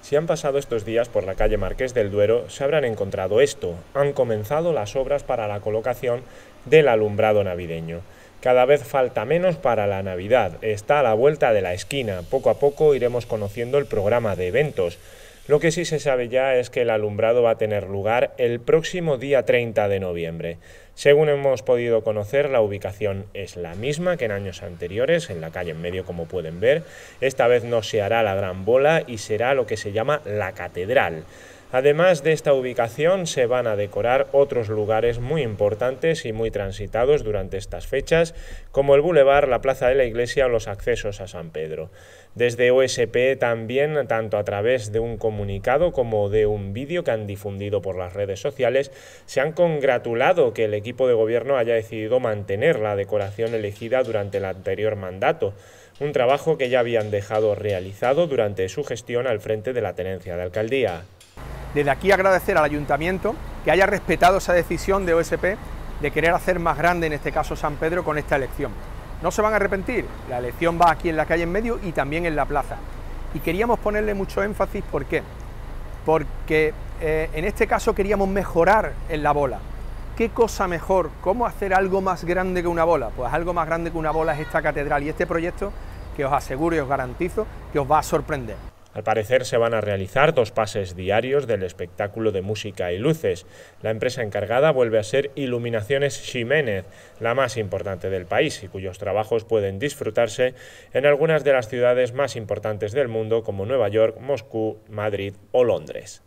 Si han pasado estos días por la calle Marqués del Duero, se habrán encontrado esto. Han comenzado las obras para la colocación del alumbrado navideño. Cada vez falta menos para la Navidad. Está a la vuelta de la esquina. Poco a poco iremos conociendo el programa de eventos. Lo que sí se sabe ya es que el alumbrado va a tener lugar el próximo día 30 de noviembre. Según hemos podido conocer, la ubicación es la misma que en años anteriores, en la calle en medio como pueden ver. Esta vez no se hará la gran bola y será lo que se llama la catedral. Además de esta ubicación se van a decorar otros lugares muy importantes y muy transitados durante estas fechas, como el Boulevard, la Plaza de la Iglesia o los accesos a San Pedro. Desde OSP también, tanto a través de un comunicado como de un vídeo que han difundido por las redes sociales, se han congratulado que el equipo de gobierno haya decidido mantener la decoración elegida durante el anterior mandato un trabajo que ya habían dejado realizado durante su gestión al frente de la tenencia de alcaldía. Desde aquí agradecer al ayuntamiento que haya respetado esa decisión de OSP de querer hacer más grande, en este caso San Pedro, con esta elección. No se van a arrepentir, la elección va aquí en la calle en medio y también en la plaza. Y queríamos ponerle mucho énfasis, ¿por qué? Porque eh, en este caso queríamos mejorar en la bola. ¿Qué cosa mejor? ¿Cómo hacer algo más grande que una bola? Pues algo más grande que una bola es esta catedral y este proyecto que os aseguro y os garantizo que os va a sorprender. Al parecer se van a realizar dos pases diarios del espectáculo de música y luces. La empresa encargada vuelve a ser Iluminaciones Jiménez, la más importante del país y cuyos trabajos pueden disfrutarse en algunas de las ciudades más importantes del mundo como Nueva York, Moscú, Madrid o Londres.